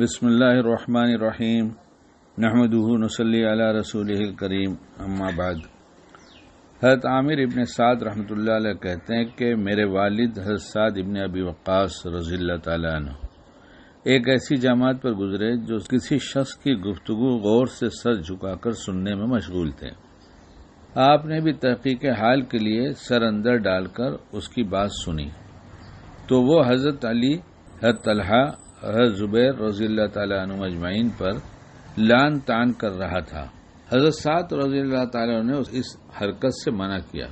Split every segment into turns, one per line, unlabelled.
بسم اللہ الرحمن الرحیم نحمد رسول کریم بعد حضرت عامر ابن سعد رحمت اللہ علیہ کہتے ہیں کہ میرے والد حضرت ابن ابی وقاص رضی اللہ تعالیٰ عنہ ایک ایسی جماعت پر گزرے جو کسی شخص کی گفتگو غور سے سر جھکا کر سننے میں مشغول تھے آپ نے بھی تحقیق حال کے لیے سر اندر ڈال کر اس کی بات سنی تو وہ حضرت علی حضرت طلحہ حضرت زبیر رضی اللہ تعالیٰ عنہ مجمعین پر لان تان کر رہا تھا حضرت سات رضی اللہ تعالیٰ نے اس حرکت سے منع کیا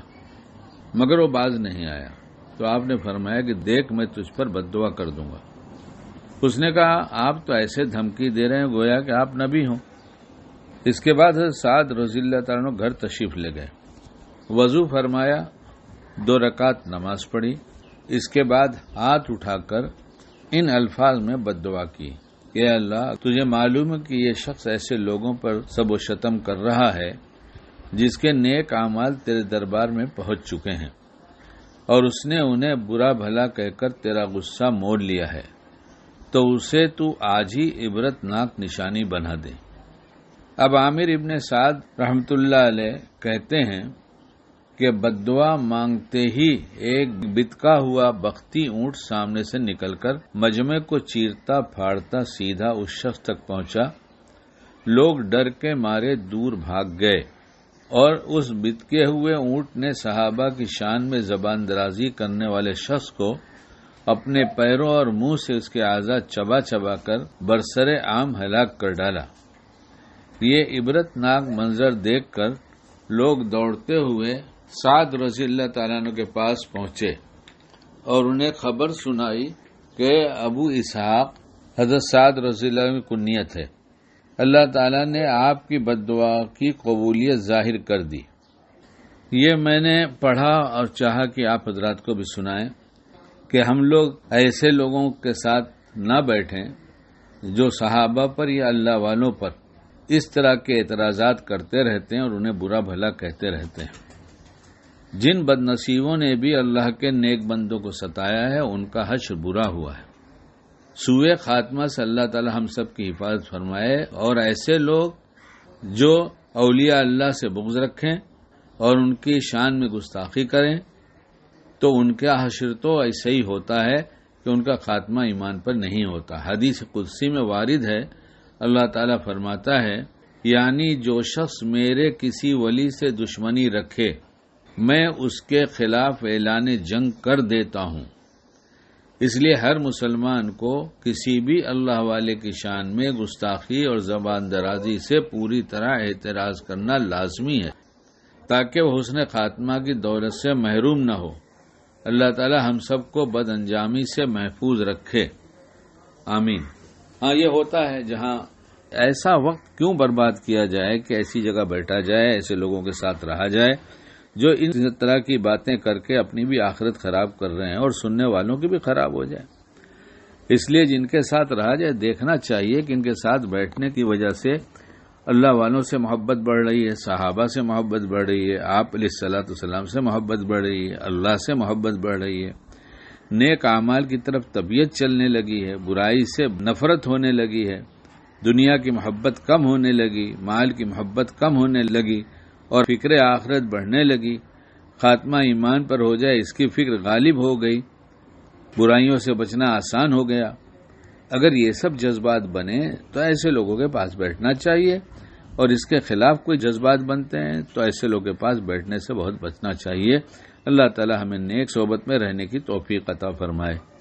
مگر وہ باز نہیں آیا تو آپ نے فرمایا کہ دیکھ میں تجھ پر بد دعا کر دوں گا اس نے کہا آپ تو ایسے دھمکی دے رہے ہیں گویا کہ آپ نبی ہوں اس کے بعد حضرت سات رضی اللہ تعالیٰ عنہ گھر تشریف لے گئے وضو فرمایا دو رکعت نماز پڑھی اس کے بعد ہاتھ اٹھا کر ان الفاظ میں بد دعا کی اللہ تجھے معلوم ہے کہ یہ شخص ایسے لوگوں پر سب و شتم کر رہا ہے جس کے نیک اعمال تیرے دربار میں پہنچ چکے ہیں اور اس نے انہیں برا بھلا کہہ کر تیرا غصہ موڑ لیا ہے تو اسے تو آج ہی عبرت ناک نشانی بنا دے اب عامر ابن سعد رحمت اللہ علیہ کہتے ہیں کہ بدعا مانگتے ہی ایک بتکا ہوا بختی اونٹ سامنے سے نکل کر مجمے کو چیرتا پھاڑتا سیدھا اس شخص تک پہنچا لوگ ڈر کے مارے دور بھاگ گئے اور اس بتکے ہوئے اونٹ نے صحابہ کی شان میں زبان درازی کرنے والے شخص کو اپنے پیروں اور منہ سے اس کے اعضا چبا چبا کر برسر عام ہلاک کر ڈالا یہ عبرت ناک منظر دیکھ کر لوگ دوڑتے ہوئے سعد رضی اللہ تعالیٰ عنہ کے پاس پہنچے اور انہیں خبر سنائی کہ ابو اسحاق حضرت سعد رضی اللہ کی کنیت ہے اللہ تعالیٰ نے آپ کی بد دعا کی قبولیت ظاہر کر دی یہ میں نے پڑھا اور چاہا کہ آپ حضرات کو بھی سنائیں کہ ہم لوگ ایسے لوگوں کے ساتھ نہ بیٹھیں جو صحابہ پر یا اللہ والوں پر اس طرح کے اعتراضات کرتے رہتے ہیں اور انہیں برا بھلا کہتے رہتے ہیں جن بد نصیبوں نے بھی اللہ کے نیک بندوں کو ستایا ہے ان کا حشر برا ہوا ہے سوئے خاتمہ سے اللہ تعالی ہم سب کی حفاظت فرمائے اور ایسے لوگ جو اولیاء اللہ سے بغض رکھیں اور ان کی شان میں گستاخی کریں تو ان کا حشر تو ایسے ہی ہوتا ہے کہ ان کا خاتمہ ایمان پر نہیں ہوتا حدیث قدسی میں وارد ہے اللہ تعالیٰ فرماتا ہے یعنی جو شخص میرے کسی ولی سے دشمنی رکھے میں اس کے خلاف اعلان جنگ کر دیتا ہوں اس لیے ہر مسلمان کو کسی بھی اللہ والے کی شان میں گستاخی اور زبان درازی سے پوری طرح اعتراض کرنا لازمی ہے تاکہ وہ حسن خاتمہ کی دولت سے محروم نہ ہو اللہ تعالی ہم سب کو بد انجامی سے محفوظ رکھے آمین ہاں یہ ہوتا ہے جہاں ایسا وقت کیوں برباد کیا جائے کہ ایسی جگہ بیٹھا جائے ایسے لوگوں کے ساتھ رہا جائے جو ان طرح کی باتیں کر کے اپنی بھی آخرت خراب کر رہے ہیں اور سننے والوں کی بھی خراب ہو جائے اس لیے جن کے ساتھ رہا جائے دیکھنا چاہیے کہ ان کے ساتھ بیٹھنے کی وجہ سے اللہ والوں سے محبت بڑھ رہی ہے صحابہ سے محبت بڑھ رہی ہے آپ علیہ السلاۃ والسلام سے محبت بڑھ رہی ہے اللہ سے محبت بڑھ رہی ہے نیک اعمال کی طرف طبیعت چلنے لگی ہے برائی سے نفرت ہونے لگی ہے دنیا کی محبت کم ہونے لگی مال کی محبت کم ہونے لگی اور فکر آخرت بڑھنے لگی خاتمہ ایمان پر ہو جائے اس کی فکر غالب ہو گئی برائیوں سے بچنا آسان ہو گیا اگر یہ سب جذبات بنے تو ایسے لوگوں کے پاس بیٹھنا چاہیے اور اس کے خلاف کوئی جذبات بنتے ہیں تو ایسے لوگ کے پاس بیٹھنے سے بہت بچنا چاہیے اللہ تعالی ہمیں نیک صحبت میں رہنے کی توفیق عطا فرمائے